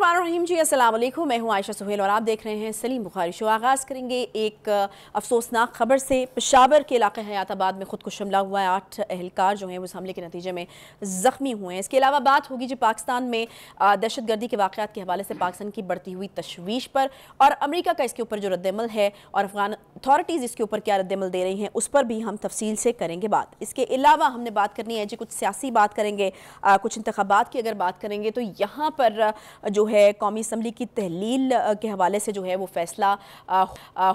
बिस्मिल्लाम जी असलम मैं हूँ आयशा सुहेल और आप देख रहे हैं सलीम बुखारी शो आगाज़ करेंगे एक अफसोसनाक खबर से पेशावर के इलाके आबाद में ख़ुद को हमला हुआ है आठ अहलकार जो हैं उस हमले के नतीजे में ज़ख्मी हुए हैं इसके अलावा बात होगी जी पाकिस्तान में दहशत गर्दी के वाक़ात के हवाले से पाकिस्तान की बढ़ती हुई तशवीश पर और अमरीका का इसके ऊपर जो रद्दमल है और अफगान अथॉरिटीज़ इसके ऊपर क्या रद्दमल दे रही हैं उस पर भी हम तफसील से करेंगे बात इसके अलावा हमने बात करनी है जी कुछ सियासी बात करेंगे कुछ इंतबात की अगर बात करेंगे तो यहाँ पर जो जो है कौमी असम्बली की तहलील के हवाले से जो है वो फैसला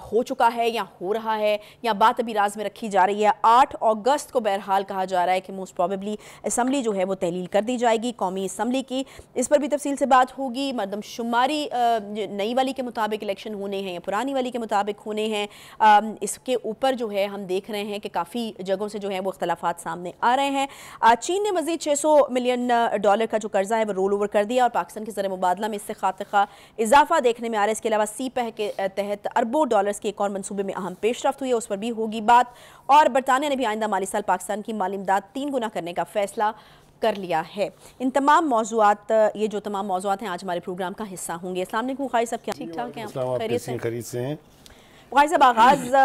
हो चुका है या हो रहा है या बात अभी राज में रखी जा रही है आठ अगस्त को बहरहाल कहा जा रहा है कि मोस्ट प्रॉबेबली असम्बली जो है वो तहलील कर दी जाएगी कौमी असम्बली की इस पर भी तफसील से बात होगी मरदमशुमारी नई वाली के मुताबिक इलेक्शन होने हैं या पुरानी वाली के मुताबिक होने हैं इसके ऊपर जो है हम देख रहे हैं कि काफ़ी जगहों से जो है वो अख्तलाफा सामने आ रहे हैं चीन ने मजीद छः मिलियन डॉलर का जो कर्जा है वो रोल ओवर कर दिया और पाकिस्तान के जर मुबाद तबादला में इससे खाते खा इजाफा देखने में आ रहा है इसके अलावा सी पह e के तहत अरबों डॉलर्स के एक और मनसूबे में अहम पेशरफ हुई है उस पर भी होगी बात और बरतानिया ने भी आइंदा माली साल पाकिस्तान की माली इमदाद तीन गुना करने का फैसला कर लिया है इन तमाम मौजूद ये जो तमाम मौजूद हैं आज हमारे प्रोग्राम का हिस्सा होंगे इस्लाम ने खाई सब क्या ठीक ठाक हैं भाई साहब आगाज़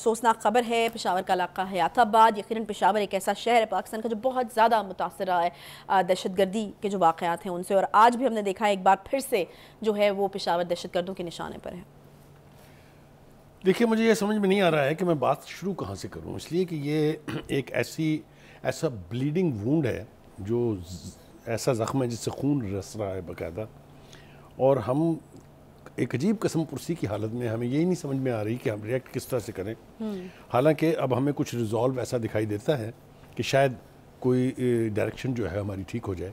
अफसोसनाक खबर है पेशावर का इलाका हयाताबाद यकीन पेशावर एक ऐसा शहर है पाकिस्तान का जो बहुत ज़्यादा मुतासर है दहशत गर्दी के जो वाक़ात हैं उनसे और आज भी हमने देखा है एक बार फिर से जो है वो पेशावर दहशत गर्दों के निशाने पर है देखिए मुझे ये समझ में नहीं आ रहा है कि मैं बात शुरू कहाँ से करूँ इसलिए कि ये एक ऐसी ऐसा ब्लीडिंग वूंड है जो ऐसा ज़ख्म है जिससे खून रस रहा है बाकायदा और हम एक अजीब कसम पुरसी की हालत में हमें यही नहीं समझ में आ रही कि हम रिएक्ट किस तरह से करें हम्म। हालांकि अब हमें कुछ रिजॉल्व ऐसा दिखाई देता है कि शायद कोई डायरेक्शन जो है हमारी ठीक हो जाए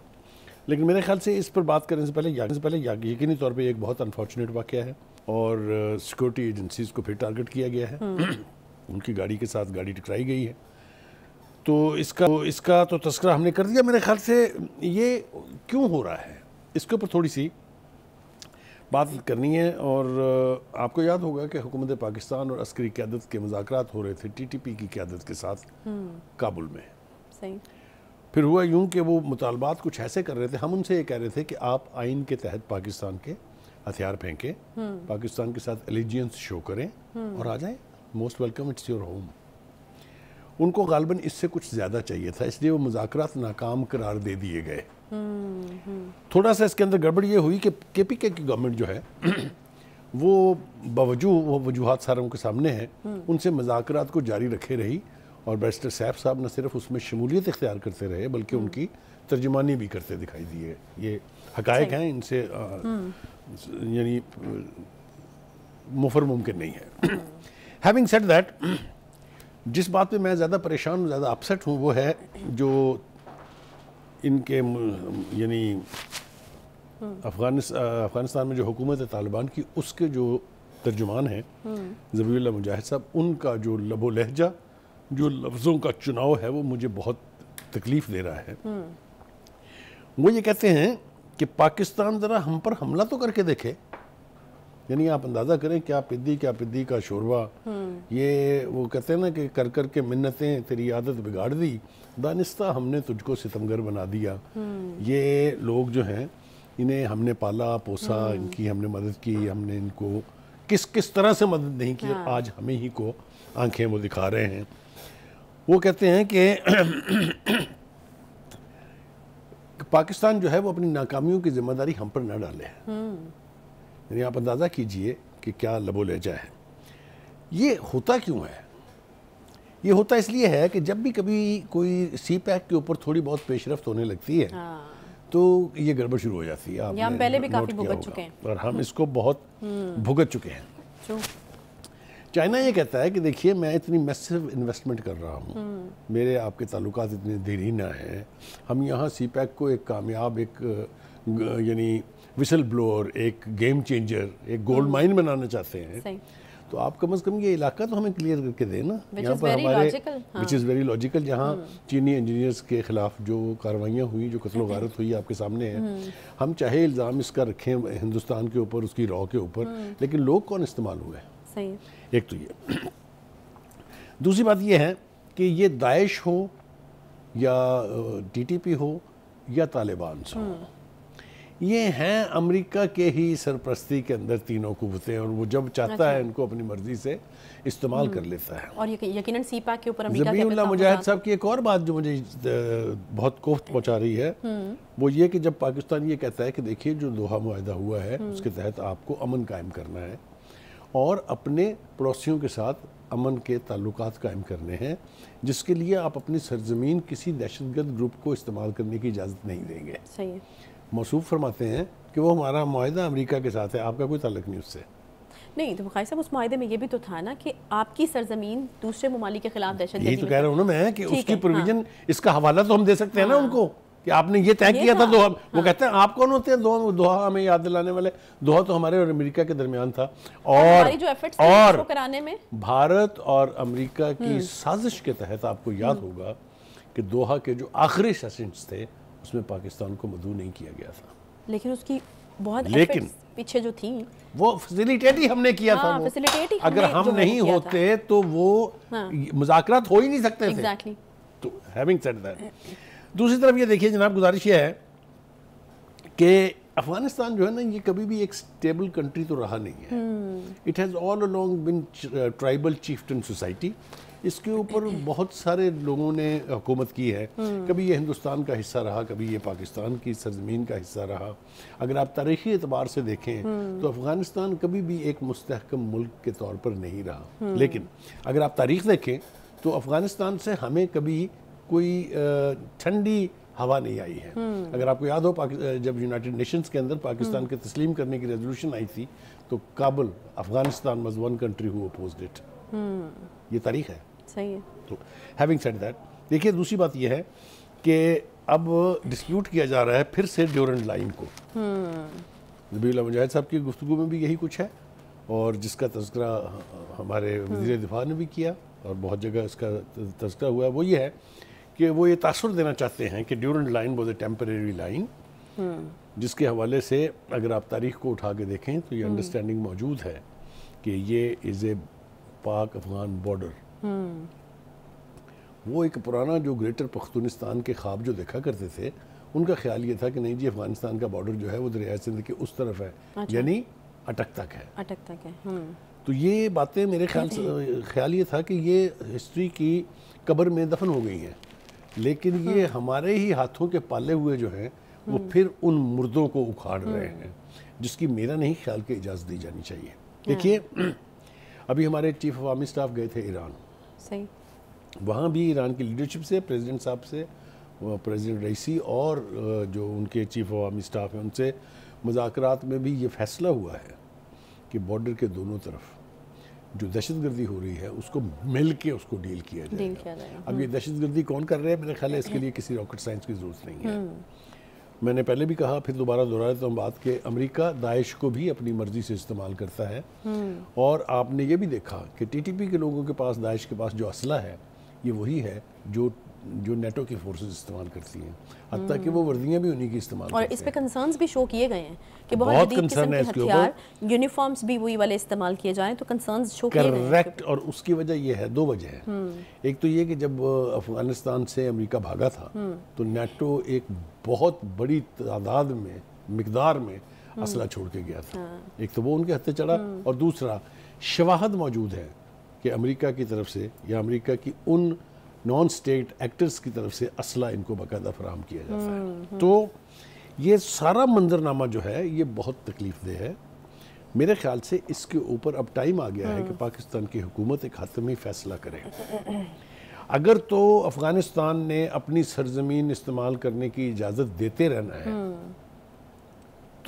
लेकिन मेरे ख्याल से इस पर बात करने से पहले या, से पहले यकीनी तौर पर एक बहुत अनफॉर्चुनेट वाक्य है और सिक्योरिटी एजेंसीज को फिर टारगेट किया गया है हम्म। उनकी गाड़ी के साथ गाड़ी टकराई गई है तो इसका इसका तो तस्करा हमने कर दिया मेरे ख्याल से ये क्यों हो रहा है इसके ऊपर थोड़ी सी बात करनी है और आपको याद होगा कि हुकूमत पाकिस्तान और अस्करी क्यादत के मुजाकर हो रहे थे टीटीपी की क्यादत के साथ हम्म। काबुल में सही फिर हुआ यूं कि वो मुतालबात कुछ ऐसे कर रहे थे हम उनसे ये कह रहे थे कि आप आइन के तहत पाकिस्तान के हथियार फेंकें हम्म। पाकिस्तान के साथ एलिजियंस शो करें हम्म। और आ जाएं most welcome it's your home उनको गालबन इससे कुछ ज़्यादा चाहिए था इसलिए वो मुजाकर नाकाम करार दे दिए गए थोड़ा सा इसके अंदर गड़बड़ ये हुई कि के पी के की गवर्नमेंट जो है वो बावजूद वो वजूहत सारों उनके सामने है उनसे मजाकरात को जारी रखे रही और बैरिस्टर साहब साहब न सिर्फ उसमें शमूलियत इख्तियार करते रहे बल्कि हम्म। उनकी तर्जमानी भी करते दिखाई दिए ये हकायक हैं इनसे हम्म। यानी मुफर मुमकिन नहीं है हैविंग सेट दैट जिस बात पे मैं ज़्यादा परेशान ज़्यादा अपसेट हूँ वो है जो इनके यानी अफगानिस्तान में जो हुकूमत है तालिबान की उसके जो तर्जुमान हैं जबील मुजाहिद साहब उनका जो लबो लहजा जो लफ्ज़ों का चुनाव है वो मुझे बहुत तकलीफ़ दे रहा है वो ये कहते हैं कि पाकिस्तान ज़रा हम पर हमला तो करके देखे यानी आप अंदाज़ा करें क्या पिद्दी क्या पिद्दी का शोरबा ये वो कहते हैं ना कि कर कर के मन्नतें तेरी आदत बिगाड़ दी दानिस्ता हमने तुझको सितमगर बना दिया हम्म। ये लोग जो हैं इन्हें हमने पाला पोसा हम्म। इनकी हमने मदद की हमने इनको किस किस तरह से मदद नहीं की हाँ। आज हमें ही को आंखें वो दिखा रहे हैं वो कहते हैं कि पाकिस्तान जो है वो अपनी नाकामियों की जिम्मेदारी हम पर ना डाले हम्म। यानी आप अंदाज़ा कीजिए कि क्या लबो ले है ये होता क्यों है ये होता इसलिए है कि जब भी कभी कोई सी पैक के ऊपर थोड़ी बहुत पेशरफ तो होने लगती है हाँ। तो ये गड़बड़ शुरू हो जाती है हम पहले भी काफी भुगत चुके हैं और हम इसको बहुत हम्म। भुगत चुके हैं चाइना ये कहता है कि देखिए मैं इतनी मैसिव इन्वेस्टमेंट कर रहा हूँ हम्म। मेरे आपके ताल्लुक इतने देरी ना हैं हम यहाँ सी पैक को एक कामयाब एक यानी विसल ब्लोअर एक गेम चेंजर एक गोल्ड हम्म। माइन बनाना चाहते हैं तो आप कम अज़ कम ये इलाका तो हमें क्लियर करके दें ना यहाँ पर हमारे विच इज़ वेरी लॉजिकल जहाँ हम्म। चीनी इंजीनियर्स के ख़िलाफ जो कार्रवाइयाँ हुई जो कतलो गारत हुई आपके सामने है हम्म। हम चाहे इल्ज़ाम इसका रखें हिंदुस्तान के ऊपर उसकी रॉ के ऊपर हम्म। लेकिन लोग कौन इस्तेमाल हुए एक तो ये दूसरी बात यह है कि ये दाइश हो या पी हो या तालिबान हो ये हैं अमेरिका के ही सरप्रस्ती के अंदर तीनों कुबतें और वो जब चाहता अच्छा। है इनको अपनी मर्जी से इस्तेमाल कर हम्म। लेता है और यकीनन सीपा के ऊपर जबीउल्ला मुजाहिद साहब की एक और बात जो मुझे बहुत कोफ्त पहुंचा रही है हम्म। वो ये कि जब पाकिस्तान ये कहता है कि देखिए जो दोहा माहा हुआ है हम्म। उसके तहत आपको अमन कायम करना है और अपने पड़ोसियों के साथ अमन के ताल्लुक कायम करने हैं जिसके लिए आप अपनी सरजमीन किसी दहशतगर्द ग्रुप को इस्तेमाल करने की इजाज़त नहीं देंगे सही है मसूब फरमाते हैं कि वो हमारा माहा अमरीका के साथ है आपका कोई तल्लक नहीं उससे नहीं तो भाई साहब उस माहे में ये भी तो था ना कि आपकी सरजमीन दूसरे ममालिक के खिलाफ दहशत यही तो कह रहा हूँ ना मैं कि उसकी प्रोविजन हाँ। इसका हवाला तो हम दे सकते हैं ना हाँ। उनको कि आपने ये तय किया था दो हाँ। वो कहते हैं आप कौन होते हैं दो दोहा हमें याद दिलाने वाले दोहा तो हमारे और अमेरिका के दरमियान था और जो और कराने में भारत और अमेरिका की हम्म। साजिश के तहत आपको याद हम्म। होगा कि दोहा के जो आखिरी सेशंस थे उसमें पाकिस्तान को मधु नहीं किया गया था लेकिन उसकी बहुत लेकिन पीछे जो थी वो फैसिलिटेट ही हमने किया हाँ, था वो। ही अगर हम नहीं होते तो वो हाँ। मुजाकर हो ही नहीं सकते exactly. थे तो हैविंग सेड दैट दूसरी तरफ ये देखिए जनाब गुजारिश ये है कि अफगानिस्तान जो है ना ये कभी भी एक स्टेबल कंट्री तो रहा नहीं है it has all along been tribal chieftain society इसके ऊपर बहुत सारे लोगों ने हुकूमत की है हम्म। कभी ये हिंदुस्तान का हिस्सा रहा कभी ये पाकिस्तान की सरजमीन का हिस्सा रहा अगर आप तारीखी एतबार से देखें हम्म। तो अफगानिस्तान कभी भी एक मुस्तकम मुल्क के तौर पर नहीं रहा हम्म। लेकिन अगर आप तारीख देखें तो अफगानिस्तान से हमें कभी कोई ठंडी हवा नहीं आई है अगर आपको याद हो जब यूनाइटेड नेशंस के अंदर पाकिस्तान के तस्लीम करने की रेजोल्यूशन आई थी तो काबुल अफगानिस्तान मज one country who oppose it ये तारीख है सही है तो हैविंग सेड दैट देखिए दूसरी बात यह है कि अब डिस्प्यूट किया जा रहा है फिर से ड्यूरेंट लाइन को हम्म। नबी मुजाहिद साहब की गुफ्तु में भी यही कुछ है और जिसका तस्करा हमारे हम्म। वजीर दिफा ने भी किया और बहुत जगह इसका तस्करा हुआ वो ये है कि वो ये तासर देना चाहते हैं कि Durand line was a temporary line जिसके हवाले से अगर आप तारीख को उठा के देखें तो ये अंडरस्टैंडिंग हम्म। मौजूद है कि ये इज़ ए पाक अफगान बॉर्डर वो एक पुराना जो ग्रेटर पख्तूनिस्तान के ख्वाब जो देखा करते थे उनका ख्याल ये था कि नहीं जी अफगानिस्तान का बॉर्डर जो है वो दरिया सिंध के उस तरफ है अच्छा। यानी अटक तक है अटक तक है हम्म। तो ये बातें मेरे ख्याल ख्याल ये था कि ये हिस्ट्री की कब्र में दफन हो गई हैं लेकिन ये हम्म। हमारे ही हाथों के पाले हुए जो हैं वो हम्म। फिर उन मुर्दों को उखाड़ रहे हैं जिसकी मेरा नहीं ख्याल के इजाज़त दी जानी चाहिए हाँ। देखिए अभी हमारे चीफ आर्मी स्टाफ गए थे ईरान सही वहाँ भी ईरान की लीडरशिप से प्रेसिडेंट साहब से प्रेसिडेंट रईसी और जो उनके चीफ ऑफ आर्मी स्टाफ हैं उनसे मुजाकर में भी ये फैसला हुआ है कि बॉर्डर के दोनों तरफ जो दहशतगर्दी हो रही है उसको मिल के उसको डील किया जाएगा, डील किया जाएगा। अब ये हम्म। दहशतगर्दी कौन कर रहा है मेरे ख्याल है इसके लिए किसी रॉकेट साइंस की जरूरत नहीं है हम्म। मैंने पहले भी कहा फिर दोबारा देता तो हम बात के अमेरिका दाइश को भी अपनी मर्जी से इस्तेमाल करता है हम्म। और आपने ये भी देखा कि टीटीपी के लोगों के पास दाइश के पास जो असला है ये वही है जो जो नेटो की फोर्सेस इस्तेमाल करती हैं हती कि वो वर्दियाँ भी उन्हीं की इस्तेमाल और इस पर कंसर्न भी शो किए गए हैं कि बहुत, कंसर्न है इसके ऊपर यूनिफॉर्म्स भी वही वाले इस्तेमाल किए जाए तो कंसर्न शो करेक्ट और उसकी वजह ये है दो वजह है हम्म। एक तो ये कि जब अफगानिस्तान से अमरीका भागा था हम्म। तो नेटो एक बहुत बड़ी तादाद में मकदार में हम्म। असला छोड़ के गया था हाँ। एक तो वो उनके हथे चढ़ा और दूसरा शवाहद मौजूद है कि अमेरिका की तरफ से या अमेरिका की उन नॉन स्टेट एक्टर्स की तरफ से असला इनको बाकायदा फराम किया जाता है हम्म, हम्म। तो ये सारा मंजरनामा जो है ये बहुत तकलीफ दे है मेरे ख्याल से इसके ऊपर अब टाइम आ गया है कि हम्म। पाकिस्तान की हुकूमत एक हाथ में फैसला करे अगर तो अफ़गानिस्तान ने अपनी सरजमीन इस्तेमाल करने की इजाज़त देते रहना है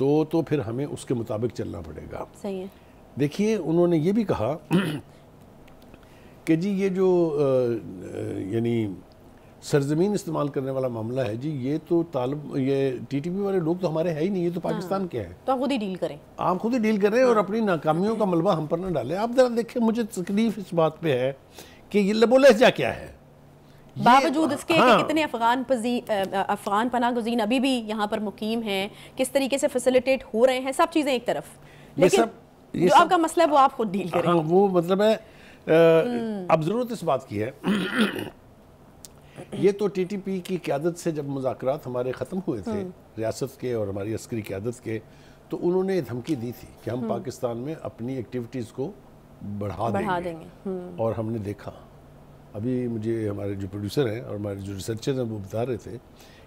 तो तो फिर हमें उसके मुताबिक चलना पड़ेगा सही है देखिए उन्होंने ये भी कहा कि जी ये जो यानी सरजमीन इस्तेमाल करने वाला मामला है जी ये तो तालब ये टीटीपी वाले लोग तो हमारे है ही नहीं ये तो हाँ। पाकिस्तान के हैं तो आप खुद ही डील करें आप खुद ही डील करें और हाँ। अपनी नाकामियों का मलबा हम पर ना डालें आप जरा देखें मुझे तकलीफ इस बात पे है कि ये लबो लहजा क्या है बावजूद इसके हाँ, कि कितने अफगान पजी अफगान पना गुजीन अभी भी यहाँ पर मुकीम हैं किस तरीके से फैसिलिटेट हो रहे हैं सब चीज़ें एक तरफ लेकिन सब ये जो आपका मसला है वो आप खुद डील हाँ, करें हाँ वो मतलब है हम्म। अब ज़रूरत इस बात की है ये तो टीटीपी की क्यादत से जब मुजाकर हमारे ख़त्म हुए थे हम्म। रियासत के और हमारी अस्करी क्यादत के तो उन्होंने धमकी दी थी कि हम हम्म। पाकिस्तान में अपनी एक्टिविटीज़ को बढ़ा, बढ़ा देंगे, देंगे। और हमने देखा अभी मुझे हमारे जो प्रोड्यूसर हैं और हमारे जो रिसर्चर हैं वो बता रहे थे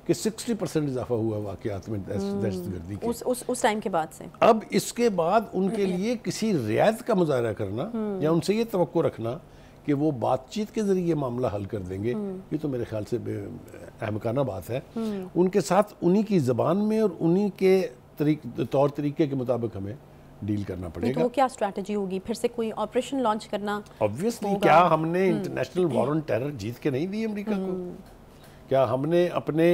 कि 60 परसेंट इजाफा हुआ वाकत में हम्म। दहशतगर्दी के उस उस उस टाइम के बाद से अब इसके बाद उनके लिए किसी रियायत का मुजाहरा करना हम्म। या उनसे ये तो रखना कि वो बातचीत के ज़रिए मामला हल कर देंगे हम्म। ये तो मेरे ख्याल से अहमकाना बात है उनके साथ उन्हीं की ज़बान में और उन्हीं के तरीक तौर तरीके के मुताबिक हमें डील करना तो पड़ेगा तो क्या स्ट्रेटजी होगी फिर से कोई ऑपरेशन लॉन्च करना ऑब्वियसली क्या हमने इंटरनेशनल वॉर ऑन टेरर जीत के नहीं दी अमेरिका को क्या हमने अपने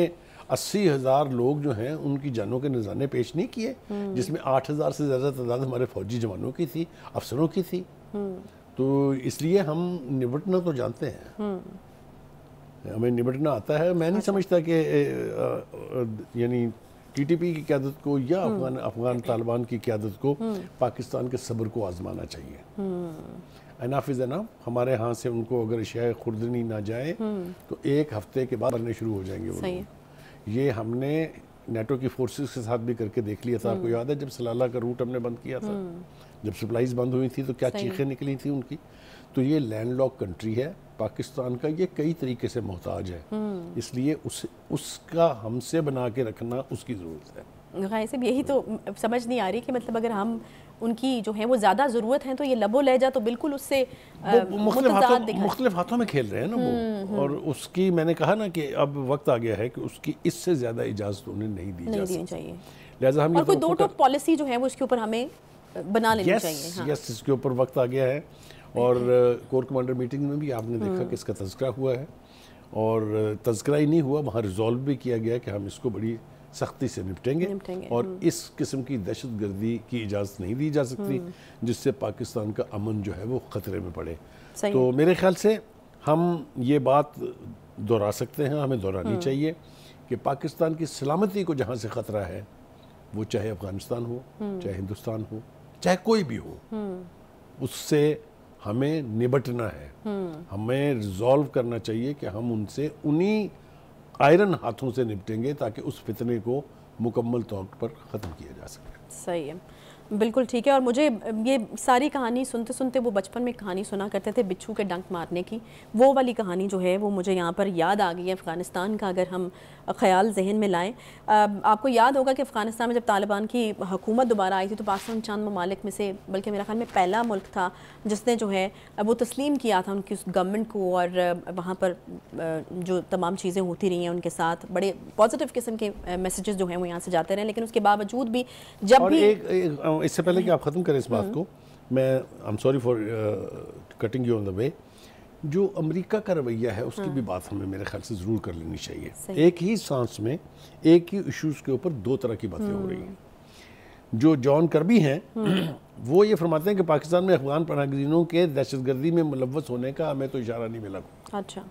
अस्सी हज़ार लोग जो हैं उनकी जानों के निजाने पेश नहीं किए हम्म। जिसमें आठ हज़ार से ज़्यादा तादाद हमारे फौजी जवानों की थी अफसरों की थी हम्म। तो इसलिए हम निबटना तो जानते हैं हम्म। हमें निबटना आता है मैं नहीं अच्छा। समझता कि यानी टीटीपी की क्यादत को या अफगान अफगान तालिबान की क्यादत को पाकिस्तान के सब्र को आजमाना चाहिए इनाफ इज़ इनाफ हमारे यहाँ से उनको अगर अशिया खुर्दनी ना जाए तो एक हफ्ते के बाद भरने शुरू हो जाएंगे वो ये हमने नेटो की फोर्सेस के साथ भी करके देख लिया था आपको हम्म। याद है जब सलाला का रूट हमने बंद किया था हम्म। जब सप्लाईज बंद हुई थी तो क्या चीखें निकली थी उनकी तो ये लैंड लॉक कंट्री है पाकिस्तान का ये कई तरीके से मोहताज है हम्म। इसलिए उस उसका हमसे बना के रखना उसकी ज़रूरत है हाँ, यही तो समझ नहीं आ रही कि मतलब अगर हम उनकी जो है वो ज़्यादा ज़रूरत है तो ये लबो लहजा तो बिल्कुल उससे मुख्तलि हाथों में खेल रहे हैं ना वो हम्म, हम्म। और उसकी मैंने कहा ना कि अब वक्त आ गया है कि उसकी इससे ज़्यादा इजाज़त उन्हें नहीं दी नहीं देनी चाहिए लिहाजा हम दो टोक पॉलिसी जो है वो उसके ऊपर हमें बना लेनी चाहिए यस हाँ। इसके ऊपर वक्त आ गया है और कोर कमांडर मीटिंग में भी आपने देखा हम्म। कि इसका तस्करा हुआ है और तस्करा ही नहीं हुआ वहाँ रिजॉल्व भी किया गया कि हम इसको बड़ी सख्ती से निपटेंगे, निपटेंगे और हम्म। इस किस्म की दहशत गर्दी की इजाज़त नहीं दी जा सकती हम्म। जिससे पाकिस्तान का अमन जो है वो ख़तरे में पड़े तो मेरे ख्याल से हम ये बात दोहरा सकते हैं हमें दोहरानी हम्म। चाहिए कि पाकिस्तान की सलामती को जहाँ से ख़तरा है वो चाहे अफ़गानिस्तान हो चाहे हिंदुस्तान हो चाहे कोई भी हो उससे हमें निबटना है हमें रिजॉल्व करना चाहिए कि हम उनसे उन्हीं आयरन हाथों से निपटेंगे ताकि उस फितने को मुकम्मल तौर पर ख़त्म किया जा सके सही है बिल्कुल ठीक है और मुझे ये सारी कहानी सुनते सुनते वो बचपन में कहानी सुना करते थे बिच्छू के डंक मारने की वो वाली कहानी जो है वो मुझे यहाँ पर याद आ गई है अफ़गानिस्तान का अगर हम ख्याल जहन में लाएँ आपको याद होगा कि अफ़गानिस्तान में जब तालिबान की हुकूमत दोबारा आई थी तो पाकिस्तान चंद ममालिक में से बल्कि मेरा ख्याल में पहला मुल्क था जिसने जो है वो तस्लीम किया था उनकी उस गवर्नमेंट को और वहाँ पर जो तमाम चीज़ें होती रही हैं उनके साथ बड़े पॉजिटिव किस्म के मैसेज जो हैं वो यहाँ से जाते रहे लेकिन उसके बावजूद भी जब भी हूँ इससे पहले कि आप ख़त्म करें इस बात हम्म। को मैं I am sorry for cutting you on the way जो अमेरिका का रवैया है उसकी हाँ। भी हम्म। बात हमें मेरे ख्याल से ज़रूर कर लेनी चाहिए एक ही सांस में एक ही इश्यूज़ के ऊपर दो तरह की बातें हो रही हम्म। हैं जो जॉन करबी हैं वो ये फरमाते हैं कि पाकिस्तान में अफगान पनागरीनों के दहशतगर्दी में मुलवस होने का हमें तो इशारा नहीं मिला अच्छा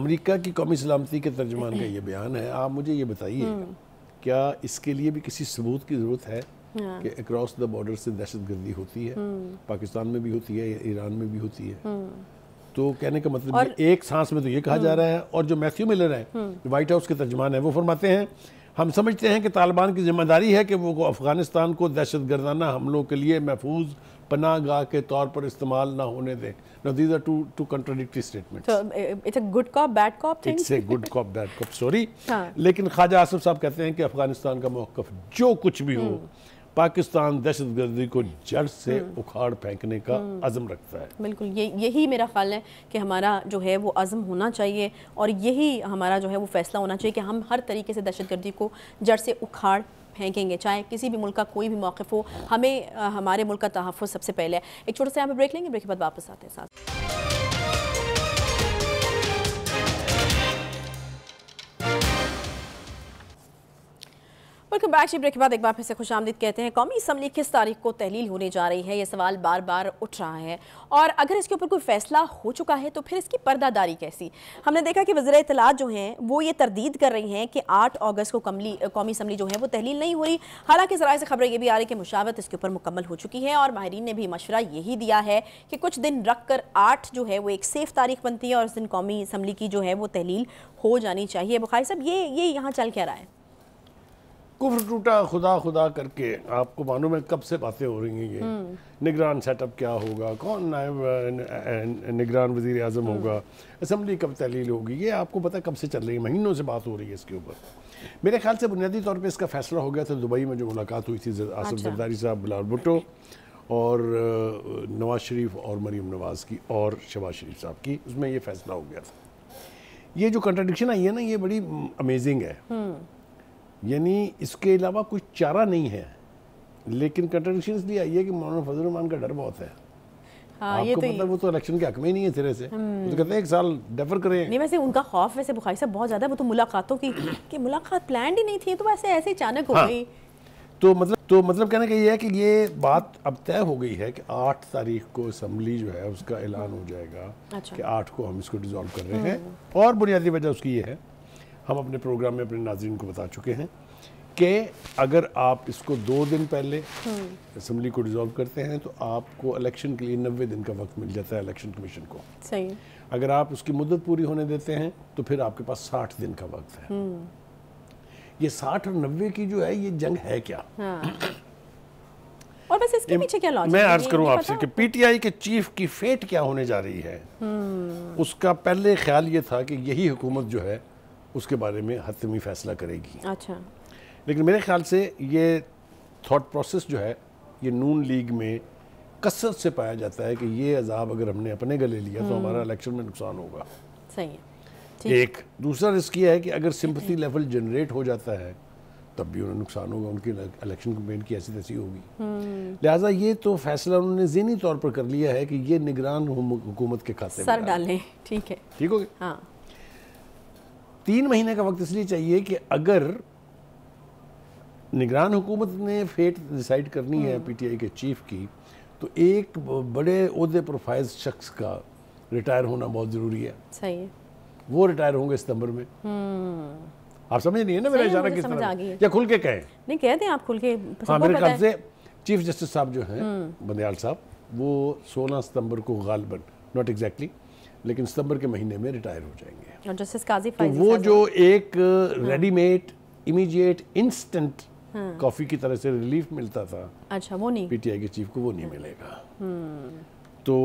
अमेरिका की कौमी सलामती के तर्जमान का ये बयान है आप मुझे ये बताइए क्या इसके लिए भी किसी सबूत की ज़रूरत है कि अक्रॉस द बॉर्डर से दहशतगर्दी होती है hmm. पाकिस्तान में भी होती है ईरान में भी होती है hmm. तो कहने का मतलब और, एक सांस में तो ये कहा जा hmm. रहा है और जो मैथ्यू मिलर है व्हाइट हाउस के तर्जमान है वो फरमाते हैं हम समझते हैं कि तालिबान की जिम्मेदारी है कि वो अफगानिस्तान को दहशत गर्दाना हमलों के लिए महफूज पना गाह के तौर पर इस्तेमाल ना होने दें now these are two two contradictory statements so it's a good cop bad cop thing it's a good cop bad cop story हाँ. लेकिन ख्वाजा आसिफ साहब कहते हैं कि अफगानिस्तान का मौकफ जो कुछ भी हो पाकिस्तान दहशत गर्दी को जड़ से हम्म। उखाड़ फेंकने का हम्म। अज़म रखता है बिल्कुल ये यही मेरा ख्याल है कि हमारा जो है वो अज़म होना चाहिए और यही हमारा जो है वो फ़ैसला होना चाहिए कि हम हर तरीके से दहशतगर्दी को जड़ से उखाड़ फेंकेंगे चाहे किसी भी मुल्क का कोई भी मौक़ हो हमें हमारे मुल्क का तहफ़ सबसे पहले एक छोटे से यहाँ पर ब्रेक लेंगे ब्रेक के बाद वापस आते हैं साथ वेलकम बैक जी ब्रेक के बाद एक बार फिर से खुश आमदीद कहते हैं कौमी इसम्बली किस तारीख को तहलील होने जा रही है ये सवाल बार बार उठ रहा है और अगर इसके ऊपर कोई फैसला हो चुका है तो फिर इसकी पर्दादारी कैसी हमने देखा कि वजर इतलात जो हैं वो ये तरदीद कर रही हैं कि आठ अगस्त को कमली कौमी इसम्बली जो है वो तहलील नहीं हो रही हालाँकि ज़रा से खबरें ये भी आ रही कि मुशावत इसके ऊपर मुकम्मल हो चुकी है और माहरीन ने भी मशवरा यही दिया है कि कुछ दिन रख कर आठ जो है वो एक सेफ तारीख बनती है और उस दिन कौमी इसम्बली की जो है वो तहलील हो जानी चाहिए बुखारी साहब ये ये यहाँ चल क्या रहा है कुफर टूटा खुदा खुदा करके आपको मालूम है कब से बातें हो रही हैं ये हम्म। निगरान सेटअप क्या होगा कौन नायब निगरान वजीर अजम हम्म। होगा असम्बली कब तहलील होगी ये आपको पता कब से चल रही है महीनों से बात हो रही है इसके ऊपर मेरे ख्याल से बुनियादी तौर पर इसका फैसला हो गया था दुबई में जो मुलाकात हुई थी आसफ अच्छा। जरदारी साहब बिलाल भुट्टो और नवाज शरीफ और मरीम नवाज़ की और शबाज शरीफ साहब की उसमें ये फैसला हो गया था ये जो कंट्राडिक्शन आई है ना ये बड़ी अमेजिंग है हम्म। यानी इसके अलावा कुछ चारा नहीं है लेकिन कंट्रोडिक्शन इसलिए आई है कि मौलाना फजल रहमान का डर बहुत है हाँ, आपको मतलब वो तो इलेक्शन के हक में ही नहीं है सिरे से हम्म। तो कहते हैं एक साल डेफर करें नहीं वैसे उनका खौफ वैसे बुखारी साहब बहुत ज़्यादा वो तो मुलाकातों की कि मुलाकात प्लान ही नहीं थी तो वैसे ऐसे अचानक हो हाँ। गई तो मतलब तो मतलब कहने का ये है कि ये बात अब तय हो गई है कि आठ तारीख को असम्बली जो है उसका ऐलान हो जाएगा अच्छा। कि आठ को हम इसको डिजोल्व कर रहे हैं हम्म। और बुनियादी वजह उसकी ये है हम अपने प्रोग्राम में अपने नाजरन को बता चुके हैं कि अगर आप इसको दो दिन पहले असम्बली हम्म। को डिज़ोल्व करते हैं तो आपको इलेक्शन के लिए नब्बे दिन का वक्त मिल जाता है इलेक्शन कमीशन को सही अगर आप उसकी मुद्दत पूरी होने देते हैं तो फिर आपके पास साठ दिन का वक्त है हम्म। ये साठ और नब्बे की जो है ये जंग है क्या हाँ। और बस इसके पीछे क्या लॉजिक मैं अर्ज करूं आपसे कि पीटीआई के चीफ की फेट क्या होने जा रही है हम्म। उसका पहले ख्याल ये था कि यही हुकूमत जो है उसके बारे में हतमी फैसला करेगी अच्छा लेकिन मेरे ख्याल से ये थाट प्रोसेस जो है ये नून लीग में कसरत से पाया जाता है कि ये अजाब अगर हमने अपने गले लिया तो हम्म। हमारा इलेक्शन में नुकसान होगा सही है एक दूसरा रिस्क ये है कि अगर सिंपथी लेवल जनरेट हो जाता है तब भी उन्हें नुकसान होगा उनकी इलेक्शन कंपेन की ऐसी तैसी होगी हम्म। लिहाजा ये तो फैसला उन्होंने जहनी तौर पर कर लिया है कि ये निगरान हुकूमत के खाते सर डालें ठीक है ठीक हो गया हाँ तीन महीने का वक्त इसलिए चाहिए कि अगर निगरान हुकूमत ने फेट डिसाइड करनी है हम्म। पीटीआई के चीफ की तो एक बड़े अहदे प्रोफाइल शख्स का रिटायर होना बहुत ज़रूरी है सही है वो रिटायर होंगे सितंबर में हम्म। आप समझ नहीं है ना मेरा इशारा किस तरह या खुल के कहें नहीं कह दें आप खुल के हाँ मेरे ख्याल से चीफ जस्टिस साहब जो हैं हम्म। बंदयाल साहब वो 16 सितंबर को गालबन नॉट एग्जैक्टली लेकिन सितंबर के महीने में रिटायर हो जाएंगे और जस्टिस काजी तो वो जो एक रेडीमेड इमीडिएट इंस्टेंट कॉफी की तरह से रिलीफ मिलता था अच्छा वो नहीं पीटीआई के चीफ को वो नहीं मिलेगा हाँ। तो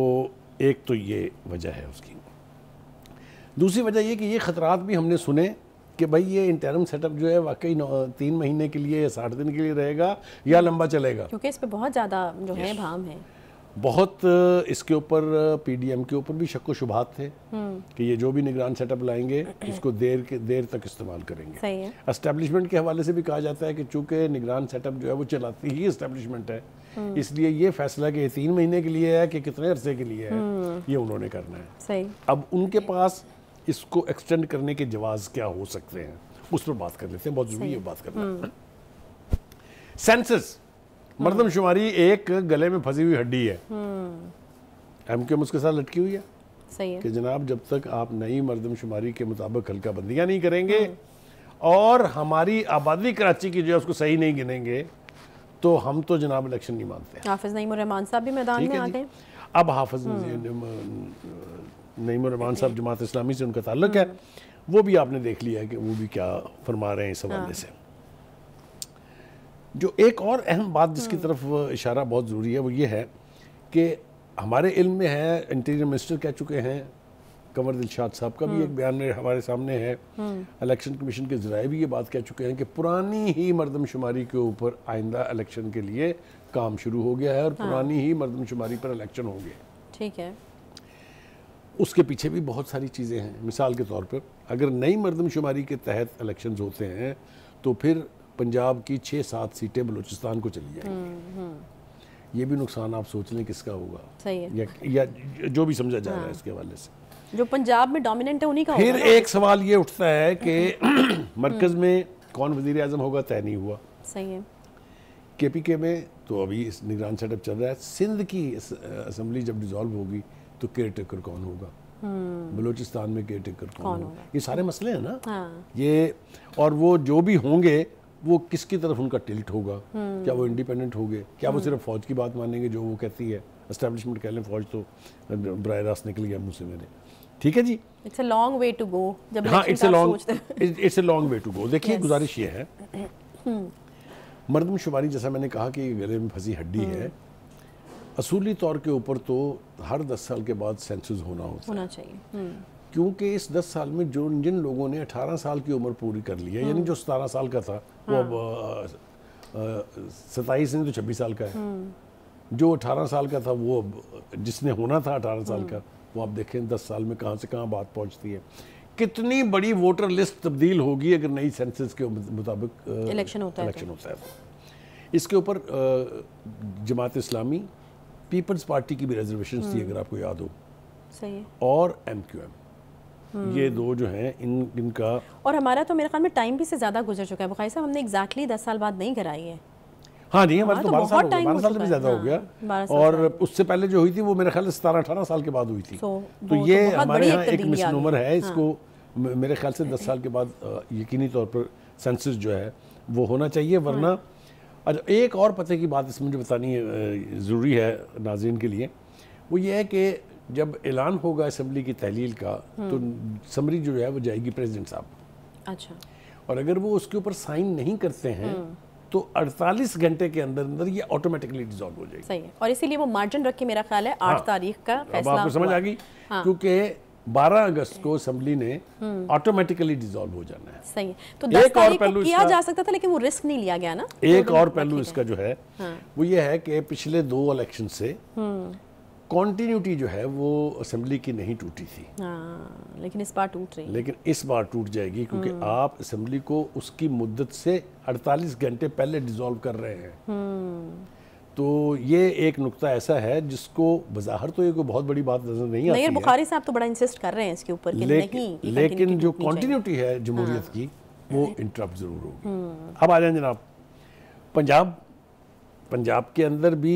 एक तो ये वजह है उसकी दूसरी वजह ये कि ये खतरात भी हमने सुने कि भाई ये इंटरम सेटअप जो है वाकई तीन महीने के लिए या साठ दिन के लिए रहेगा या लंबा चलेगा क्योंकि इस पर बहुत ज़्यादा जो है भाम है बहुत इसके ऊपर पीडीएम के ऊपर भी शक्को शुभात थे हम्म। कि ये जो भी निगरान सेटअप लाएंगे इसको देर के देर तक इस्तेमाल करेंगे एस्टेब्लिशमेंट के हवाले से भी कहा जाता है कि चूंकि निगरान सेटअप जो है वो चलाती ही एस्टेब्लिशमेंट है हम्म। इसलिए ये फैसला कि तीन महीने के लिए है कि कितने अरसे के लिए है हम्म। ये उन्होंने करना है सही अब उनके पास इसको एक्सटेंड करने के जवाब क्या हो सकते हैं उस पर बात कर लेते हैं बहुत जरूरी है बात करना सेंसस शुमारी एक गले में फंसी हुई हड्डी है एम हम्म। क्यूम उसके साथ लटकी हुई है सही है कि जनाब जब तक आप नई मरदमशुमारी के मुताबिक हल्का बंदियां नहीं करेंगे हम्म। और हमारी आबादी कराची की जो है उसको सही नहीं गिनेंगे तो हम तो जनाब इलेक्शन नहीं मानते हाफिज नईम रहमान साहब भी मैदान में आते हैं अब हाफिज हम्म। नईम रहमान साहब जमात इस्लामी से उनका ताल्लुक है वो भी आपने देख लिया है कि वो भी क्या फरमा रहे हैं इस हवाले हाँ। से जो एक और अहम बात जिसकी हम्म। तरफ इशारा बहुत ज़रूरी है वो ये है कि हमारे इल्म में है इंटीरियर मिनिस्टर कह चुके हैं कंवर दिलशाद साहब का भी हम्म। एक बयान में हमारे सामने है इलेक्शन हम्म। कमीशन के जराए भी ये बात कह चुके हैं कि पुरानी ही मरदमशुमारी के ऊपर आइंदा इलेक्शन के लिए काम शुरू हो गया है और हाँ। पुरानी ही मरदमशुमारी पर इलेक्शन गया ठीक है उसके पीछे भी बहुत सारी चीज़ें हैं मिसाल के तौर पर अगर नई मरदमशुमारी के तहत इलेक्शन होते हैं तो फिर पंजाब की छः सात सीटें बलूचिस्तान को चली जाएंगी हम्म, हम्म। ये भी नुकसान आप सोच लें किसका होगा सही है या, या जो भी समझा जा रहा है हाँ। इसके हवाले से जो पंजाब में डोमिनेंट है उन्हीं का फिर एक सवाल ये उठता है कि हम्म। मरकज में कौन वजीर अजम होगा तय नहीं हुआ सही है के पी के में तो अभी इस निगरान सेटअप चल रहा है सिंध की असम्बली जब डिजोल्व होगी तो केयर टेकर कौन होगा बलूचिस्तान में केयर टेकर कौन, कौन होगा ये सारे मसले हैं ना हाँ। ये और वो जो भी होंगे वो किसकी तरफ उनका टिल्ट होगा हम्म। क्या वो इंडिपेंडेंट हो गए क्या वो हम्म। सिर्फ फौज की बात मानेंगे जो वो कहती है एस्टेब्लिशमेंट कह लें फौज तो बर रास्त निकल गया मुँह से मेरे ठीक है जी it's a long way to go जब हाँ it's long it's a long way to go देखिए गुजारिश ये है हम्म। मरदमशुमारी जैसा मैंने कहा कि गले में फंसी हड्डी है असूली तौर के ऊपर तो हर दस साल के बाद सेंसस होना होता होना चाहिए क्योंकि इस 10 साल में जो जिन लोगों ने 18 साल की उम्र पूरी कर ली है यानी हम्म। जो सतारह साल का था वो अब हाँ। सताईस नहीं तो छब्बीस साल का है हम्म। जो 18 साल का था वो अब जिसने होना था 18 साल हम्म। का वो आप देखें 10 साल में कहाँ से कहाँ बात पहुँचती है कितनी बड़ी वोटर लिस्ट तब्दील होगी अगर नई सेंसस के मुताबिक इलेक्शन होता इलेक्शन होता है तो। तो। इसके ऊपर जमात इस्लामी पीपल्स पार्टी की भी रिजर्वेशन थी अगर आपको याद हो सही है और एम क्यू एम ये दो जो हैं इन इनका और हमारा तो मेरे ख्याल में टाइम भी से ज़्यादा गुजर चुका है बुखारी साहब हमने एग्जैक्टली दस साल बाद नहीं कराई है हाँ जी हमारा हाँ, तो, तो बारह साल बारह साल से भी ज़्यादा हो गया हाँ, और उससे पहले जो हुई थी वो मेरे ख्याल सतारह अठारह साल के बाद हुई थी तो, तो, तो ये हमारे यहाँ एक मिसनोमर है हाँ। इसको मेरे ख्याल से दस साल के बाद यकीनी तौर पर सेंसिस जो है वो होना चाहिए वरना अच्छा एक और पते की बात इसमें जो बतानी ज़रूरी है नाजरन के लिए वो ये है कि जब ऐलान होगा असम्बली की तहलील का तो हम्म। समरी जो है वो जाएगी प्रेसिडेंट साहब अच्छा और अगर वो उसके ऊपर साइन नहीं करते हैं हम्म। तो 48 घंटे के अंदर अंदर ये ऑटोमेटिकली डिजॉल्व हो जाएगी सही है और इसीलिए वो मार्जिन रख के मेरा ख्याल है आठ हाँ, तारीख का फैसला आपको समझ आ गई हाँ। क्योंकि 12 अगस्त को असेंबली ने ऑटोमेटिकली हम्म। डिजॉल्व हो जाना है सही है तो एक और पहलू किया जा सकता था लेकिन वो रिस्क नहीं लिया गया ना एक तो और पहलू इसका जो है हाँ। वो ये है कि पिछले दो इलेक्शन से कॉन्टीन्यूटी जो है वो असेंबली की नहीं टूटी थी आ, हाँ, लेकिन इस बार टूट रही लेकिन इस बार टूट जाएगी क्योंकि हम्म। आप असम्बली को उसकी मुद्दत से 48 घंटे पहले डिसॉल्व कर रहे हैं हम्म। तो ये एक नुकता ऐसा है जिसको बाजार तो ये कोई बहुत बड़ी बात नजर नहीं आती बुखारी साहब तो बड़ा इंसिस्ट कर रहे हैं इसके ऊपर लेकिन जो कॉन्टीन्यूटी है जमहूरियत हाँ। की वो इंटरप्ट जरूर होगी हम्म। अब आ जाए जनाब पंजाब पंजाब के अंदर भी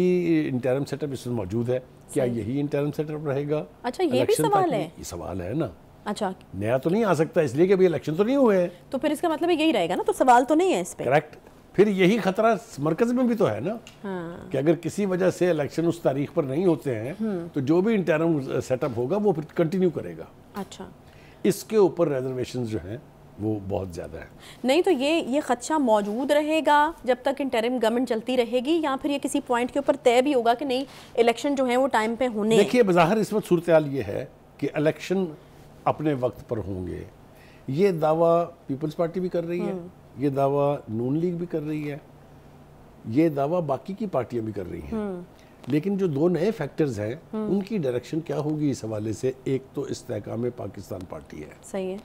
इंटरम सेटअप इसमें मौजूद है क्या यही इंटरम सेटअप रहेगा अच्छा ये भी सवाल है ये सवाल है ना अच्छा नया तो नहीं आ सकता इसलिए कि अभी इलेक्शन तो नहीं हुए हैं तो फिर इसका मतलब यही रहेगा ना तो सवाल तो नहीं है इस पे करेक्ट फिर यही खतरा मरकज में भी तो है ना हाँ। कि अगर किसी वजह से इलेक्शन उस तारीख पर नहीं होते हैं हम्म। तो जो भी इंटरम सेटअप होगा वो फिर कंटिन्यू करेगा अच्छा इसके ऊपर रिजर्वेशन जो हैं वो बहुत ज़्यादा है नहीं तो ये ये ख़दशा मौजूद रहेगा जब तक इंटरिम गवर्नमेंट चलती रहेगी या फिर ये किसी पॉइंट के ऊपर तय भी होगा कि नहीं इलेक्शन जो है वो टाइम पे होने देखिए बाहर इस वक्त सूरत हाल ये है कि इलेक्शन अपने वक्त पर होंगे ये दावा पीपल्स पार्टी भी कर रही है हम्म। ये दावा नून लीग भी कर रही है ये दावा बाकी की पार्टियां भी कर रही हैं हम्म। लेकिन जो दो नए फैक्टर्स हैं हम्म। उनकी डायरेक्शन क्या होगी इस हवाले से एक तो इस तहकाम पाकिस्तान पार्टी है सही है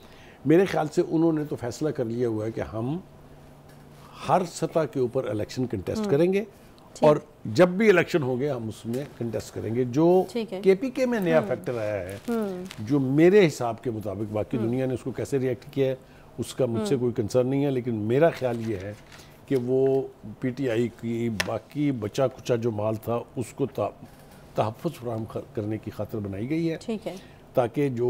मेरे ख्याल से उन्होंने तो फैसला कर लिया हुआ है कि हम हर सतह के ऊपर इलेक्शन हम्म। कंटेस्ट करेंगे और जब भी इलेक्शन होंगे हम उसमें कंटेस्ट करेंगे जो केपीके में नया फैक्टर हम्म। आया है हम्म। जो मेरे हिसाब के मुताबिक बाकी दुनिया ने उसको कैसे रिएक्ट किया है उसका मुझसे कोई कंसर्न नहीं है लेकिन मेरा ख्याल ये है कि वो पीटीआई की बाकी बचा कुचा जो माल था उसको तहफ़ फ्राहम करने की खातर बनाई गई है ठीक है ताकि जो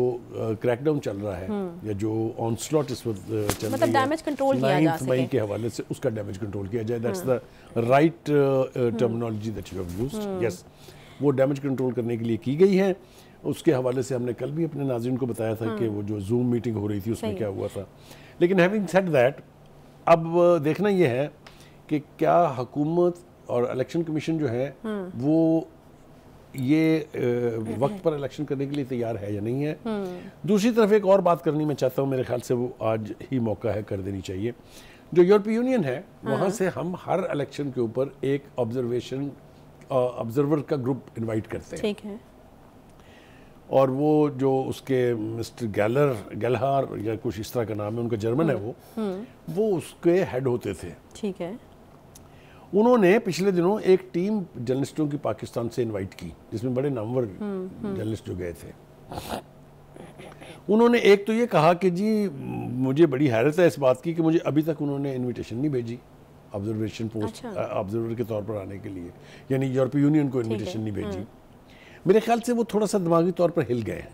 क्रैकडाउन चल रहा है हम्म। या जो ऑन स्लॉट इस वक्त चल मतलब डैमेज कंट्रोल किया जा सके मई के हवाले से उसका डैमेज कंट्रोल किया जाए that's the right terminology that you have used yes वो डैमेज कंट्रोल करने के लिए की गई है उसके हवाले से हमने कल भी अपने नाजिन को बताया था कि हम्म। वो जो जूम मीटिंग हो रही थी उसमें क्या हुआ था लेकिन हैविंग सेट दैट अब देखना यह है कि क्या हुकूमत और इलेक्शन कमीशन जो है हम्म। वो ये वक्त पर इलेक्शन करने के लिए तैयार है या नहीं है हम्म। दूसरी तरफ एक और बात करनी मैं चाहता हूँ मेरे ख्याल से वो आज ही मौका है कर देनी चाहिए जो यूरोपीय यूनियन है वहाँ हम्म। से हम हर इलेक्शन के ऊपर एक ऑब्जर्वेशन ऑब्जर्वर का ग्रुप इनवाइट करते हैं ठीक है और वो जो उसके मिस्टर गैलर गैलहार या कुछ इस तरह का नाम है उनका जर्मन है हम्म। वो वो उसके हेड होते थे ठीक है उन्होंने पिछले दिनों एक टीम जर्नलिस्टों की पाकिस्तान से इनवाइट की जिसमें बड़े नामवर जर्नलिस्ट जो गए थे उन्होंने एक तो ये कहा कि जी मुझे बड़ी हैरत है इस बात की कि मुझे अभी तक उन्होंने इनविटेशन नहीं भेजी ऑब्जर्वेशन पोस्ट ऑब्जर्वर अच्छा। के तौर पर आने के लिए यानी यूरोपीय यूनियन को इनविटेशन नहीं भेजी हम्म। मेरे ख्याल से वो थोड़ा सा दिमागी तौर पर हिल गए हैं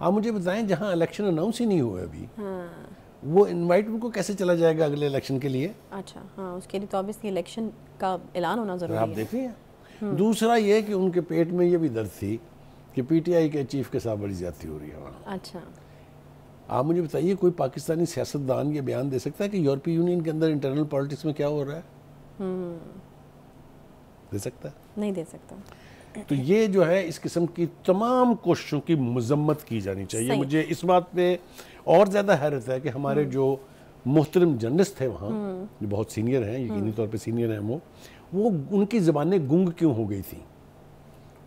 आप मुझे बताएं जहां इलेक्शन अनाउंस ही नहीं हुए अभी हाँ। वो इनवाइट उनको कैसे चला जाएगा अगले इलेक्शन के लिए अच्छा हाँ उसके लिए तो ऑब्वियसली इलेक्शन का ऐलान होना तो जरूरी आप है आप देखिए हम्म। दूसरा ये कि उनके पेट में ये भी दर्द थी कि पीटीआई के चीफ के साथ बड़ी ज्यादा हो रही है वहाँ अच्छा आप मुझे बताइए कोई पाकिस्तानी सियासतदान ये बयान दे सकता है कि यूरोपीय यूनियन के अंदर इंटरनल पॉलिटिक्स में क्या हो रहा है हम्म। दे सकता है नहीं दे सकता तो ये जो है इस किस्म की तमाम कोशिशों की मजम्मत की जानी चाहिए मुझे इस बात पे और ज़्यादा हैरत है कि हमारे हम्म। जो मोहतरम जर्नलिस्ट थे वहाँ हम्म। जो बहुत सीनियर हैं यकीनी हम्म। तौर पर सीनियर हैं वो वो उनकी ज़बानें गुंग क्यों हो गई थी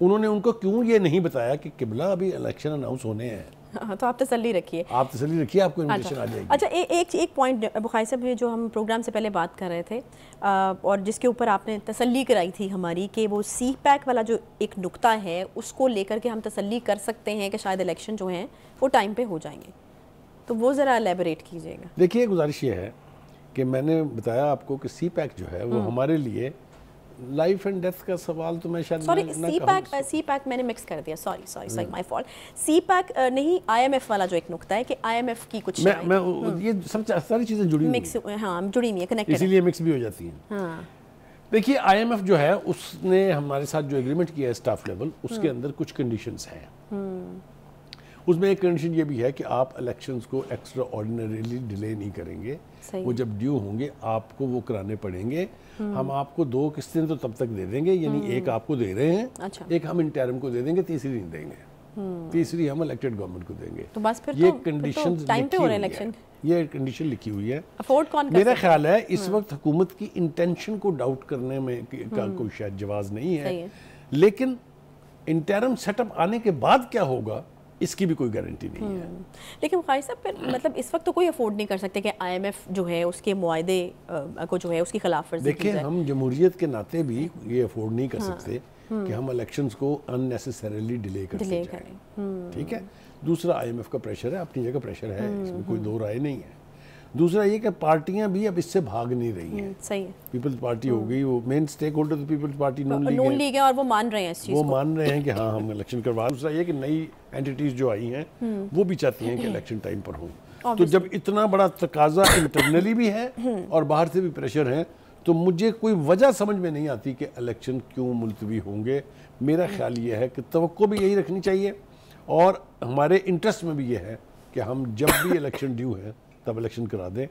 उन्होंने उनको क्यों ये नहीं बताया कि किबला अभी इलेक्शन अनाउंस होने हैं हाँ, तो आप तसली रखिए आप तसली रखिए आपको इन्विटेशन अच्छा। आ जाएगी अच्छा ए, एक एक पॉइंट बुखारी साहब जो हम प्रोग्राम से पहले बात कर रहे थे आ, और जिसके ऊपर आपने तसली कराई थी हमारी कि वो सी पैक वाला जो एक नुकता है उसको लेकर के हम तसली कर सकते हैं कि शायद इलेक्शन जो हैं वो टाइम पे हो जाएंगे तो वो ज़रा एलेबरेट कीजिएगा देखिए गुजारिश ये है कि मैंने बताया आपको कि सी पैक जो है वो हम्म। हमारे लिए लाइफ एंड डेथ का सवाल तो मैं शायद sorry CPEC CPEC मैंने मिक्स कर दिया sorry sorry sorry my fault CPEC नहीं आईएमएफ वाला जो एक नुकता है कि आईएमएफ की कुछ मैं, मैं हम्म। ये सब सारी चीज़ें जुड़ी मिक्स हाँ जुड़ी हुई है कनेक्टेड इसीलिए मिक्स भी हो जाती हैं हाँ देखिए आईएमएफ जो है उसने हमारे साथ जो एग्रीमेंट किया है स्टाफ लेवल उसके हम्म। अंदर कुछ कंडीशंस हैं उसमें एक कंडीशन ये भी है कि आप इलेक्शंस को एक्स्ट्रा ऑर्डिनरीली डिले नहीं करेंगे वो जब ड्यू होंगे आपको वो कराने पड़ेंगे हम्म। हम आपको दो किस्तें तो तब तक दे देंगे यानी हम्म। एक आपको दे रहे हैं अच्छा। एक हम इंटरम को दे देंगे तीसरी नहीं देंगे हम्म। तीसरी हम इलेक्टेड गवर्नमेंट को देंगे तो बस फिर ये कंडीशन तो- तो ये कंडीशन लिखी हुई है अफोर्ड कौन मेरा ख्याल है इस हाँ। वक्त हुकूमत की इंटेंशन को डाउट करने में का कोई शायद जवाब नहीं है लेकिन इंटरम सेटअप आने के बाद क्या होगा इसकी भी कोई गारंटी नहीं है हम्म। लेकिन खाई साहब फिर मतलब इस वक्त तो कोई अफोर्ड नहीं कर सकते कि आईएमएफ जो है उसके मुआदे को जो है उसकी खिलाफ देखिए हम जमहूरियत के नाते भी हम्म। ये अफोर्ड नहीं कर हाँ। सकते हम्म। कि हम इलेक्शंस को अननेसेसरली डिले कर ठीक है दूसरा आईएमएफ का प्रेशर है अपनी जगह प्रेशर है इसमें कोई दो राय नहीं है दूसरा ये कि पार्टियां भी अब इससे भाग नहीं रही हैं हम्म, सही है पीपल्स पार्टी हो हम्म। गई वो मेन स्टेक होल्डर तो पीपल्स पार्टी नून लीग नून लीग है और वो मान रहे हैं इस चीज़ वो को। मान रहे हैं कि हाँ हम इलेक्शन करवा दूसरा ये कि नई एंटिटीज जो आई हैं हम्म। वो भी चाहती हैं कि इलेक्शन टाइम पर हो तो जब इतना बड़ा तकाजा इंटरनली भी है और बाहर से भी प्रेशर है तो मुझे कोई वजह समझ में नहीं आती कि इलेक्शन क्यों मुलतवी होंगे मेरा ख्याल ये है कि तो भी यही रखनी चाहिए और हमारे इंटरेस्ट में भी ये है कि हम जब भी इलेक्शन ड्यू हैं तब इलेक्शन करा दें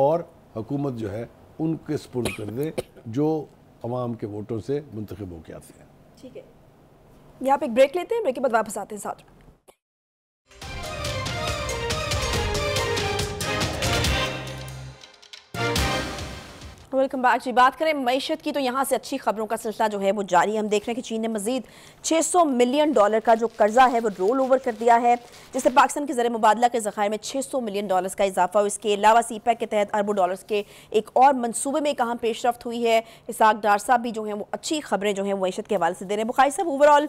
और हुकूमत जो है उनके सपोर्ट कर दें जो आवाम के वोटों से मुंतखब होके आते हैं ठीक है यहाँ पे एक ब्रेक लेते हैं ब्रेक के बाद वापस आते हैं साथ वेलकम बैक जी बात करें मीशत की तो यहाँ से अच्छी खबरों का सिलसिला जो है वो जारी है हम देख रहे हैं कि चीन ने मजीद 600 मिलियन डॉलर का जो कर्जा है वो रोल ओवर कर दिया है जिससे पाकिस्तान के जरिए मुबादला के जखायर में 600 मिलियन डॉलर्स का इजाफा हुआ इसके अलावा सीपैक e के तहत अरबों डॉलर्स के एक और मनसूबे में कहाँ अहम पेशरफ हुई है इसाक डार साहब भी जो है वो अच्छी खबरें जो है मीशत के हवाले से दे रहे हैं बुखारी साहब ओवरऑल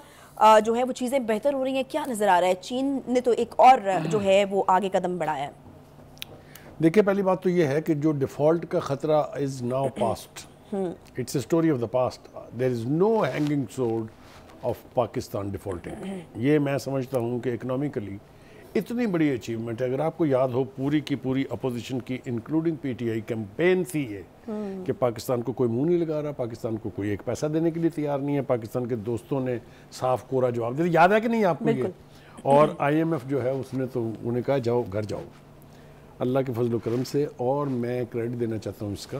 जो है वो चीज़ें बेहतर हो रही हैं क्या नज़र आ रहा है चीन ने तो एक और जो है वो आगे कदम बढ़ाया है देखिए पहली बात तो ये है कि जो डिफॉल्ट का खतरा is now past it's a story of the past there is no hanging sword of Pakistan defaulting ये मैं समझता हूँ कि इकनॉमिकली इतनी बड़ी अचीवमेंट है अगर आपको याद हो पूरी की पूरी अपोजिशन की इंक्लूडिंग पीटीआई कैंपेन थी ये कि पाकिस्तान को कोई मुंह नहीं लगा रहा पाकिस्तान को कोई एक पैसा देने के लिए तैयार नहीं है पाकिस्तान के दोस्तों ने साफ कोरा जवाब दिया याद है कि नहीं आपको ये और आईएमएफ जो है उसने तो उन्हें कहा जाओ घर जाओ अल्लाह के फजल करम से और मैं क्रेडिट देना चाहता हूँ इसका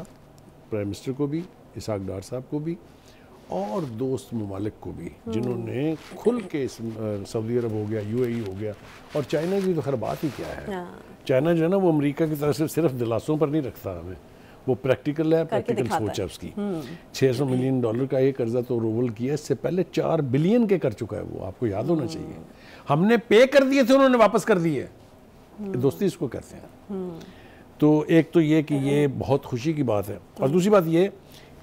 प्राइम मिनिस्टर को भी इसहाक डार साहब को भी और दोस्त ममालिक को भी हम्म। जिन्होंने खुल के सऊदी अरब हो गया यूएई e हो गया और चाइना की तो खर बात ही क्या है चाइना हाँ। जो है ना वो अमेरिका की तरफ से सिर्फ दिलासों पर नहीं रखता हमें वो प्रैक्टिकल है प्रैक्टिकल सोच है उसकी हम्म। छः सौ मिलियन डॉलर का ये कर्जा तो रोवल किया इससे पहले चार बिलियन के कर चुका है वो आपको याद होना हम्म। चाहिए हमने पे कर दिए थे उन्होंने वापस कर दिए दोस्ती इसको कहते हैं तो एक तो ये कि ये बहुत खुशी की बात है और दूसरी बात ये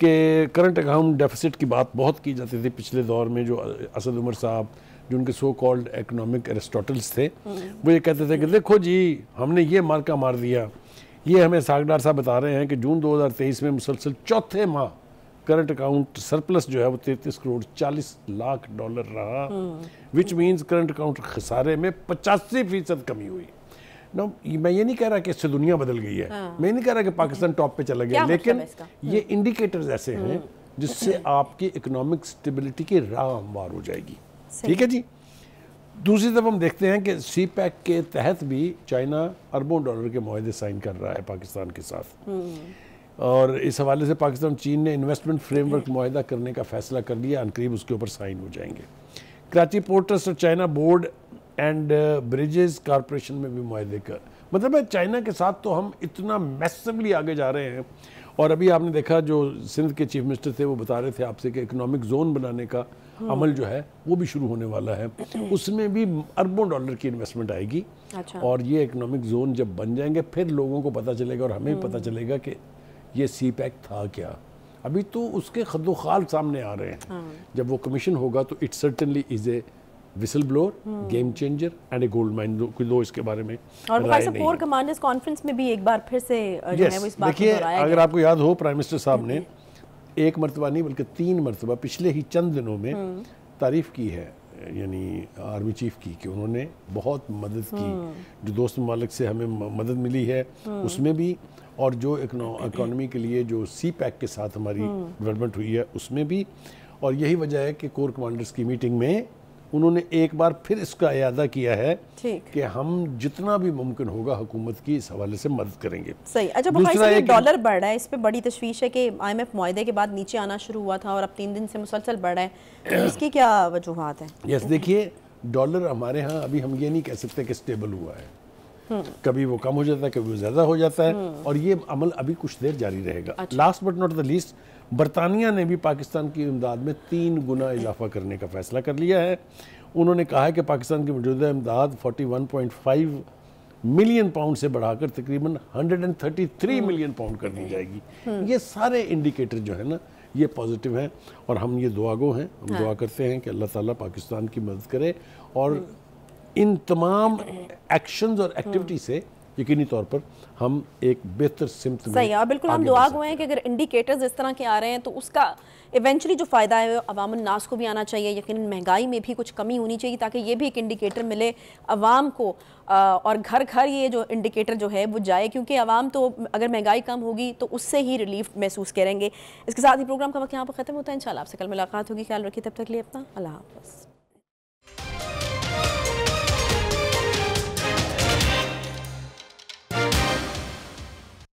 कि करंट अकाउंट डेफिसिट की बात बहुत की जाती थी पिछले दौर में जो असद उमर साहब जो उनके सो कॉल्ड इकोनॉमिक एरिस्टोटल्स थे वो ये कहते थे कि देखो जी हमने ये मार्का मार दिया ये हमें सागडार साहब बता रहे हैं कि जून 2023 में मुसलसल चौथे माह करंट अकाउंट सरप्लस जो है वो तैतीस करोड़ चालीस लाख डॉलर रहा विच मीन्स करंट अकाउंट खसारे में पचासी फीसद कमी हुई ना मैं ये नहीं कह रहा कि इससे दुनिया बदल गई है हाँ। मैं नहीं कह रहा कि पाकिस्तान टॉप पे चला गया मतलब लेकिन ये इंडिकेटर्स ऐसे हैं हम्म। जिससे आपकी इकोनॉमिक स्टेबिलिटी की राह हमवार हो जाएगी ठीक है जी दूसरी तरफ हम देखते हैं कि सी के तहत भी चाइना अरबों डॉलर के माहे साइन कर रहा है पाकिस्तान के साथ हम्म। और इस हवाले से पाकिस्तान चीन ने इन्वेस्टमेंट फ्रेमवर्क माहा करने का फैसला कर लिया अनकरीब उसके ऊपर साइन हो जाएंगे कराची पोर्ट ट्रस्ट और China board and bridges corporation में भी माहे का मतलब है चाइना के साथ तो हम इतना मैसिवली आगे जा रहे हैं और अभी आपने देखा जो सिंध के चीफ मिनिस्टर थे वो बता रहे थे आपसे कि इकोनॉमिक जोन बनाने का हम्म। अमल जो है वो भी शुरू होने वाला है उसमें भी अरबों डॉलर की इन्वेस्टमेंट आएगी अच्छा। और ये इकोनॉमिक जोन जब बन जाएंगे फिर लोगों को पता चलेगा और हमें भी पता हम्म। चलेगा कि ये सी पैक था क्या अभी तो उसके खदोखाल सामने आ रहे हैं हाँ। जब वो कमीशन होगा तो it certainly is a whistle blower game changer and a gold mine though इसके बारे में और राय नहीं कोर कमांडर्स कॉन्फ्रेंस में भी एक बार फिर से जो yes, है वो इस बात को दोहराया अगर आपको याद हो प्राइम मिनिस्टर साहब ने एक मरतबा नहीं बल्कि तीन मरतबा पिछले ही चंद दिनों में hmm. तारीफ की है यानी आर्मी चीफ की कि उन्होंने बहुत मदद की hmm. जो दोस्त मालिक से हमें मदद मिली है hmm. उसमें भी और जो इकोनॉमी के लिए जो सी पैक के साथ हमारी डेवलपमेंट हुई है उसमें भी और यही वजह है कि कोर कमांडर्स की मीटिंग में उन्होंने एक बार फिर इसका अदा किया है कि हम जितना भी मुमकिन होगा हुकूमत की इस हवाले से मदद करेंगे सही अच्छा बुखारी डॉलर बढ़ रहा है इस पर बड़ी तशवीश है कि आई एम एफ मुआदे के बाद नीचे आना शुरू हुआ था और अब तीन दिन से मुसलसल बढ़ रहा है तो इसकी क्या वजूहत है यस देखिए डॉलर हमारे यहाँ अभी हम ये नहीं कह सकते कि स्टेबल हुआ है हम्म। कभी वो कम हो जाता है कभी वो ज़्यादा हो जाता है हम्म। और ये अमल अभी कुछ देर जारी रहेगा last but not the least बरतानिया ने भी पाकिस्तान की इमदाद में तीन गुना इजाफा करने का फैसला कर लिया है उन्होंने कहा है कि पाकिस्तान की मौजूदा इमदाद 41.5 मिलियन पाउंड से बढ़ाकर तकरीबन 133 मिलियन पाउंड कर दी जाएगी हम्म। ये सारे इंडिकेटर जो है ना ये पॉजिटिव हैं और हम ये दुआगो हैं हम हाँ। दुआ करते हैं कि अल्लाह ताला पाकिस्तान की मदद करे और इन तमाम एक्शंस और एक्टिविटी से यकीनी तौर पर हम एक बेहतर सिमत सही है बिल्कुल हम दुआ हुए हैं कि अगर इंडिकेटर्स इस तरह के आ रहे हैं तो उसका इवेंचुअली जो फ़ायदा है अवाम नास को भी आना चाहिए यकीन महंगाई में भी कुछ कमी होनी चाहिए ताकि ये भी एक इंडिकेटर मिले अवाम को आ, और घर घर ये जो इंडिकेटर जो है वो जाए क्योंकि अवाम तो अगर महंगाई कम होगी तो उससे ही रिलीफ महसूस करेंगे इसके साथ ही प्रोग्राम का वक्त यहाँ पर ख़त्म होता है इन आपसे कल मुलाकात होगी ख्याल रखिए तब तक लिए अपना अल्लाह हाफ़